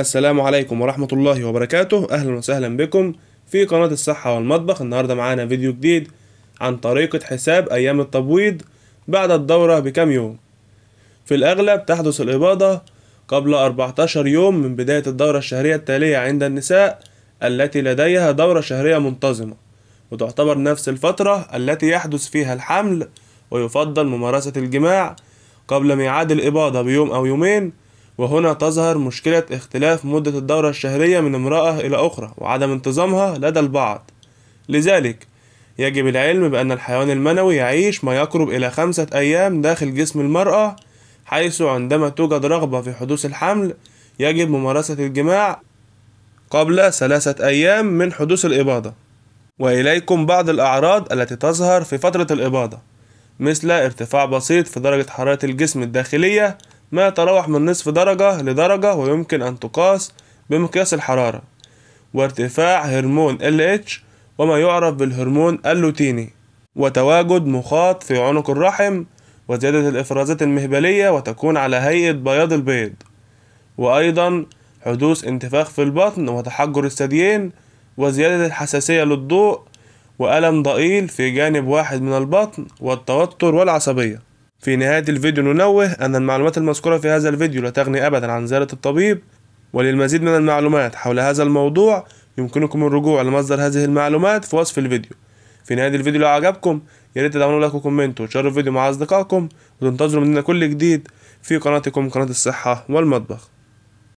السلام عليكم ورحمة الله وبركاته أهلا وسهلا بكم في قناة الصحة والمطبخ النهاردة معانا فيديو جديد عن طريقة حساب أيام التبويض بعد الدورة بكم يوم في الأغلب تحدث الإباضة قبل 14 يوم من بداية الدورة الشهرية التالية عند النساء التي لديها دورة شهرية منتظمة وتعتبر نفس الفترة التي يحدث فيها الحمل ويفضل ممارسة الجماع قبل ميعاد الإباضة بيوم أو يومين وهنا تظهر مشكلة اختلاف مدة الدورة الشهرية من امرأة إلى أخرى وعدم انتظامها لدى البعض لذلك يجب العلم بأن الحيوان المنوي يعيش ما يقرب إلى خمسة أيام داخل جسم المرأة حيث عندما توجد رغبة في حدوث الحمل يجب ممارسة الجماع قبل ثلاثة أيام من حدوث الإباضة وإليكم بعض الأعراض التي تظهر في فترة الإباضة مثل ارتفاع بسيط في درجة حرارة الجسم الداخلية ما يتراوح من نصف درجة لدرجة ويمكن أن تقاس بمقياس الحرارة وارتفاع هرمون LH وما يعرف بالهرمون اللوتيني وتواجد مخاط في عنق الرحم وزيادة الإفرازات المهبلية وتكون على هيئة بياض البيض وأيضا حدوث انتفاخ في البطن وتحجر الثديين وزيادة الحساسية للضوء وألم ضئيل في جانب واحد من البطن والتوتر والعصبية في نهاية الفيديو ننوه أن المعلومات المذكورة في هذا الفيديو لا تغني أبدا عن زيارة الطبيب وللمزيد من المعلومات حول هذا الموضوع يمكنكم الرجوع لمصدر هذه المعلومات في وصف الفيديو في نهاية الفيديو لو عجبكم يا ريت تدعمونا لايك وكومنت وتشاركوا الفيديو مع أصدقائكم وتنتظروا مننا كل جديد في قناتكم قناة الصحة والمطبخ